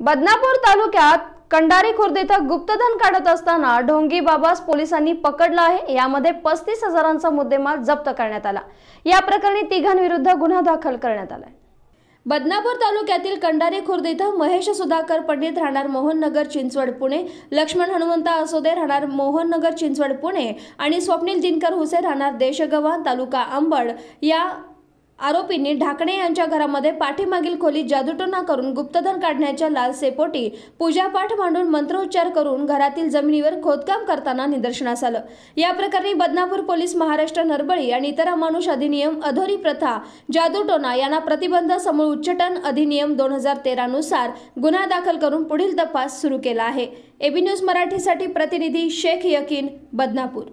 बदनापूर तालुक्यात कंडारी खुर्द इथं गुप्तधन काढत असताना ढोंगी बाबास पोलिसांनी पकडला आहे यामध्ये पस्तीस हजारांचा मुद्देमाल जप्त करण्यात आला या प्रकरणी तिघांविरुद्ध गुन्हा दाखल करण्यात आला बदनापूर तालुक्यातील कंडारी खुर्द इथं महेश सुधाकर पंडित राहणार मोहननगर चिंचवड पुणे लक्ष्मण हनुमंत असोदे राहणार मोहन नगर चिंचवड पुणे आणि स्वप्नील दिनकर हुसे राहणार देशगव्हाण तालुका अंबड या आरोपींनी ढाकणे यांच्या घरामध्ये पाठीमागील खोली जादूटोना करून गुप्तधन काढण्याच्या लालसेपोटी पूजापाठ मांडून मंत्रोच्चार करून घरातील जमिनीवर खोदकाम करताना निदर्शनास आलं या प्रकरणी बदनापूर पोलीस महाराष्ट्र नरबळी आणि इतर अमानुष अधिनियम अधोरी प्रथा जादूटोना यांना प्रतिबंध समूळ उच्चटन अधिनियम दोन हजार तेरानुसार गुन्हा दाखल करून पुढील तपास सुरू केला आहे एबी न्यूज मराठीसाठी प्रतिनिधी शेख यकीन बदनापूर